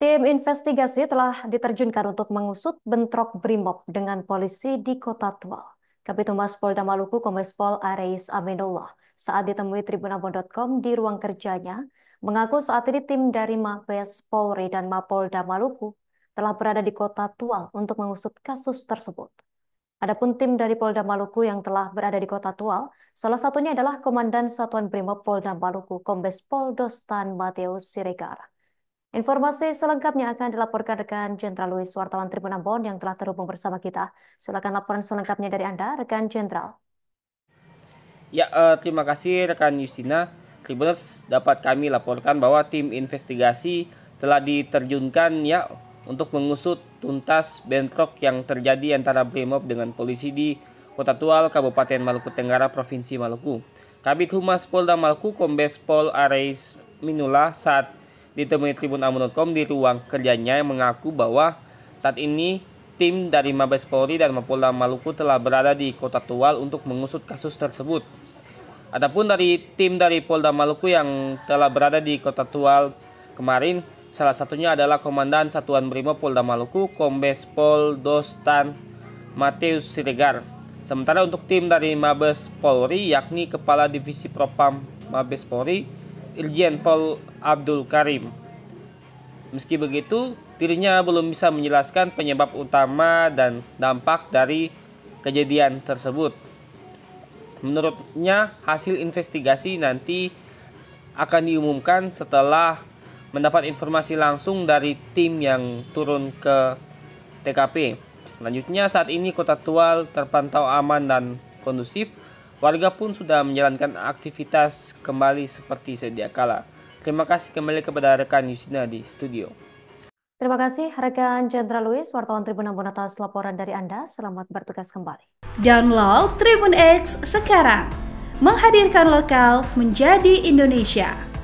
Tim investigasi telah diterjunkan untuk mengusut bentrok BRIMOB dengan polisi di Kota Tual. Kabit Mas Polda Maluku Pol Areis Aminullah saat ditemui tribunabon.com di ruang kerjanya mengaku saat ini tim dari Mabes Polri dan Mapolda Maluku telah berada di Kota Tual untuk mengusut kasus tersebut. Adapun tim dari Polda Maluku yang telah berada di Kota Tual, salah satunya adalah Komandan Satuan Brimob Polda Maluku Kombes Pol Dostan Mateus Siregar. Informasi selengkapnya akan dilaporkan rekan Jenderal Louis wartawan Tribun Ambon yang telah terhubung bersama kita. Silakan laporan selengkapnya dari Anda, rekan Jenderal. Ya, eh, terima kasih rekan Yusina. Tribuners dapat kami laporkan bahwa tim investigasi telah diterjunkan ya untuk mengusut tuntas bentrok yang terjadi antara BRIMOB dengan polisi di Kota Tual, Kabupaten Maluku Tenggara, Provinsi Maluku. Kabit Humas Polda Maluku Kombes Pol Areis Minula saat ditemui Tribun di ruang kerjanya yang mengaku bahwa saat ini tim dari Mabes Polri dan Mapolda Maluku telah berada di Kota Tual untuk mengusut kasus tersebut. Adapun dari tim dari Polda Maluku yang telah berada di Kota Tual kemarin, salah satunya adalah Komandan Satuan Brimob Polda Maluku, Kombes Pol Dostan Mateus Siregar. Sementara untuk tim dari Mabes Polri, yakni Kepala Divisi Propam Mabes Polri, Irjen Paul Abdul Karim. Meski begitu, dirinya belum bisa menjelaskan penyebab utama dan dampak dari kejadian tersebut. Menurutnya, hasil investigasi nanti akan diumumkan setelah mendapat informasi langsung dari tim yang turun ke TKP. Selanjutnya, saat ini Kota Tual terpantau aman dan kondusif Warga pun sudah menjalankan aktivitas kembali seperti sedia kala. Terima kasih kembali kepada rekan Yusina di studio. Terima kasih rekan Jenderal Louis, wartawan Tribun Ambon atas laporan dari Anda. Selamat bertugas kembali. Download Tribun X sekarang. Menghadirkan lokal menjadi Indonesia.